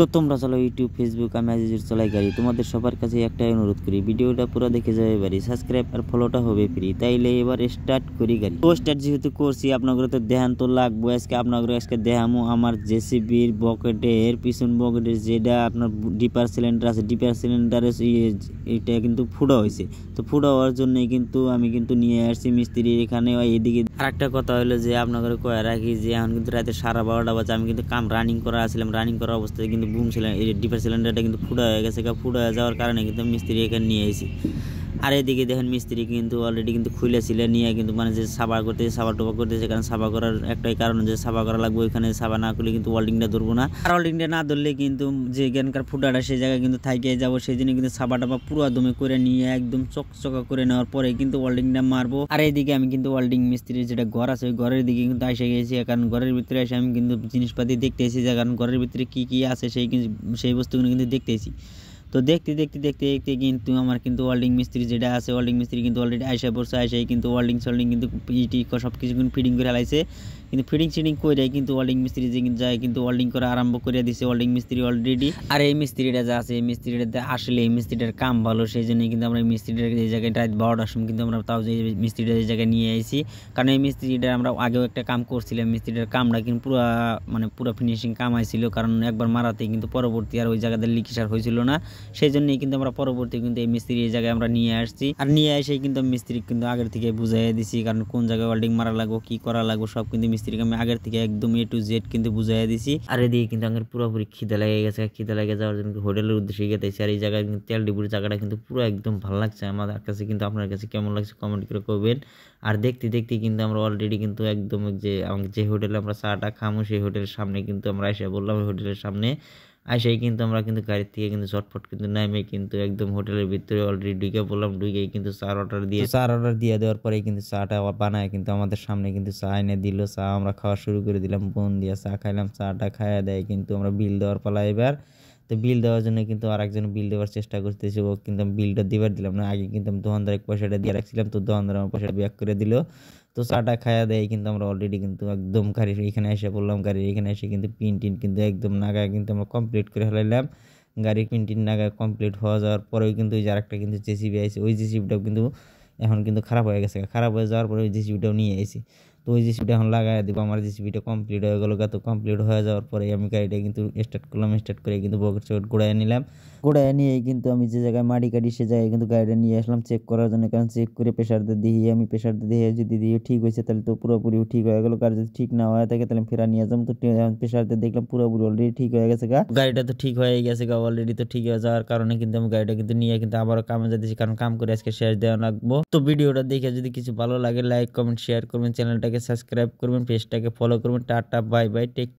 তো তোমরা চলো ইউটিউব ফেসবুক আমি আজিজুর চলাই গাড়ি তোমাদের সবার কাছে একটাই অনুরোধ করি ভিডিওটা পুরো দেখে যাবে বাড়ি সাবস্ক্রাইব আর ফলোটা হবে ফ্রি তাইলে এবার স্টার্ট করি গাড়ি তো স্টার্ট যেহেতু করছি আপনাদের তো দেহান তো লাগবো আজকে আপনাদের আজকে দেহামো আমার জেসিবির বকেটের পিছন বকেটের যেটা আপনার ডিপার সিলিন্ডার আছে ডিপার সিলিন্ডারের ইয়ে, এটা কিন্তু ফুটা হয়েছে তো ফুটা হওয়ার জন্যই কিন্তু আমি কিন্তু নিয়ে আসছি মিস্ত্রি এখানে এদিকে আর একটা কথা হলো যে আপনাদের কয়ে রাখি যে এখন কিন্তু রাতে সাড়ে বারোটা বাজে আমি কিন্তু কাম রানিং করা আসলাম রানিং করার অবস্থায় কিন্তু বুম সিলিন্ডার ডিপার সিলিন্ডারটা কিন্তু ফুটা হয়ে গেছে ফুটা হয়ে যাওয়ার কারণে কিন্তু মিস্ত্রি এখানে নিয়ে এসেছি আর এদিকে দেখেন মিস্ত্রি কিন্তু অলরেডি কিন্তু খুলেছিলে নিয়ে কিন্তু মানে যে সাবা করতেছে সাফা টোপা করতেছে কারণ সাফা করার একটাই কারণ যে সাবা করা লাগবে ওইখানে সাফা না করলে কিন্তু ওয়াল্ডিংটা ধরবো না আর ওয়াল্ডিংটা না ধরলে কিন্তু যে জ্ঞানকার ফুটাটা সেই জায়গায় কিন্তু থাকিয়ে যাবো সেই জন্য কিন্তু সাফা টাপা পুরো দমে করে নিয়ে একদম চকচকা করে নেওয়ার পরে কিন্তু ওয়াল্ডিংটা মারবো আর এদিকে আমি কিন্তু ওয়াল্ডিং মিস্ত্রির যেটা ঘর আছে ওই ঘরের দিকে কিন্তু এসে গেছি কারণ ঘরের ভিতরে এসে আমি কিন্তু জিনিসপাতি দেখতেছি যে কারণ ঘরের ভিতরে কি কি আছে সেই কিন্তু সেই বস্তুগুলো কিন্তু দেখতেছি তো দেখতে দেখতে দেখতে দেখতে কিন্তু আমার কিন্তু ওয়ার্ল্ডিং মিস্ত্রি যেটা আছে ওয়ার্ল্ডিং মিস্ত্রি কিন্তু অলরেডি আইসা পড়ছে আইসাই কিন্তু ওয়ার্ল্ডিং সোল্ডিং কিন্তু ইটি সব কিছু কিন্তু ফিডিং করে লাইছে কিন্তু ফিডিং শিটিং করে কিন্তু ওয়ার্ল্ডিং মিস্ত্রি যে কিন্তু যায় কিন্তু ওয়ার্ল্ডিং করা আরম্ভ করে দিছে ওয়ার্ল্ডিং মিস্ত্রি অলরেডি আর এই মিস্ত্রিটা যা আছে এই মিস্ত্রিটাতে আসলে এই মিস্ত্রিটার কাম ভালো সেই জন্যই কিন্তু আমরা এই মিস্ত্রিটার যে জায়গায় ডাইট বারোটার সময় কিন্তু আমরা তাও যে মিস্ত্রিটা এই জায়গায় নিয়ে আসি কারণ এই মিস্ত্রিটা আমরা আগেও একটা কাম করছিলাম মিস্ত্রিটার কামটা কিন্তু পুরো মানে পুরো ফিনিশিং কাম আইছিল কারণ একবার মারাতে কিন্তু পরবর্তী আর ওই জায়গাতে লিকিসার হয়েছিল না সেই জন্যই কিন্তু আমরা পরবর্তী কিন্তু এই মিস্ত্রি এই জায়গায় আমরা নিয়ে আসছি আর নিয়ে এসে কিন্তু মিস্ত্রি কিন্তু আগের থেকে বুঝাই দিছি কারণ কোন জায়গায় ওয়েল্ডিং মারা লাগবো কি করা লাগবো সব কিন্তু মিস্ত্রিকে আমি আগের থেকে একদম এ টু জেড কিন্তু বুঝাই দিছি আর এদিকে কিন্তু আমার পুরোপুরি খিদে লেগে গেছে খিদে লেগে যাওয়ার জন্য হোটেলের উদ্দেশ্যে গেতেছি আর এই জায়গায় কিন্তু তেল ডিপুর জায়গাটা কিন্তু পুরো একদম ভালো লাগছে আমার কাছে কিন্তু আপনার কাছে কেমন লাগছে কমেন্ট করে করবেন আর দেখতে দেখতে কিন্তু আমরা অলরেডি কিন্তু একদম যে যে হোটেলে আমরা চাটা খামো সেই হোটেলের সামনে কিন্তু আমরা এসে বললাম হোটেলের সামনে আসেই কিন্তু আমরা কিন্তু গাড়ির থেকে কিন্তু চটপট কিন্তু নামে কিন্তু একদম হোটেলের ভিতরে অলরেডি ঢুকে পড়লাম ঢুকে কিন্তু চা অর্ডার দিয়ে চা অর্ডার দিয়ে দেওয়ার পরে কিন্তু চাটা বানায় কিন্তু আমাদের সামনে কিন্তু চা এনে দিল চা আমরা খাওয়া শুরু করে দিলাম বোন দিয়ে চা খাইলাম চাটা খাইয়া দেয় কিন্তু আমরা বিল দেওয়ার পালা এবার তো বিল দেওয়ার জন্য কিন্তু আর একজন বিল দেওয়ার চেষ্টা করতেছি ও কিন্তু বিলটা দিবার দিলাম না আগে কিন্তু আমি দোকানদার পয়সাটা দিয়ে রাখছিলাম তো দোকানদার আমার পয়সাটা ব্যাক করে দিল তো চাটা খায়া দেয় কিন্তু আমরা অলরেডি কিন্তু একদম গাড়ির এখানে এসে পড়লাম গাড়ির এখানে এসে কিন্তু পিন কিন্তু একদম গায়ে কিন্তু আমরা কমপ্লিট করে ফেলাইলাম গাড়ির পিন না গায়ে কমপ্লিট হওয়া যাওয়ার পরেও কিন্তু ওই যে আরেকটা কিন্তু জেসিবি আইসি ওই জেসিবিটাও কিন্তু এখন কিন্তু খারাপ হয়ে গেছে খারাপ হয়ে যাওয়ার পরে ওই জেসিবিটাও নিয়ে আইসি ওই জিসিপিটা এখন লাগাই দিব আমার জিসিপিটা কমপ্লিট হয়ে গেল তো কমপ্লিট হয়ে যাওয়ার পরে আমি গাড়িটা কিন্তু স্টার্ট করলাম স্টার্ট করে কিন্তু বকেট চকেট গোড়ায় নিলাম ঘোড়ায় নিয়ে কিন্তু আমি যে জায়গায় মাটি কাটি সে জায়গায় কিন্তু গাড়িটা নিয়ে আসলাম চেক করার জন্য কারণ চেক করে প্রেশারটা দিয়ে আমি প্রেশারটা দিয়ে যদি দিয়ে ঠিক হয়েছে তাহলে তো পুরোপুরি ঠিক হয়ে গেলো আর যদি ঠিক না হয়ে থাকে তাহলে ফেরা নিয়ে যাবো তো প্রেশারতে দেখলাম পুরোপুরি অলরেডি ঠিক হয়ে গেছে গা গাড়িটা তো ঠিক হয়ে গেছে গা অলরেডি তো ঠিক হয়ে যাওয়ার কারণে কিন্তু আমি গাড়িটা কিন্তু নিয়ে কিন্তু আবারও কামে যাচ্ছি কারণ কাম করে আজকে শেষ দেওয়া লাগবো তো ভিডিওটা দেখে যদি কিছু ভালো লাগে লাইক কমেন্ট শেয়ার করবেন চ্যানেলটাকে सबसक्राइब कर पेजटा के फलो करबा बेक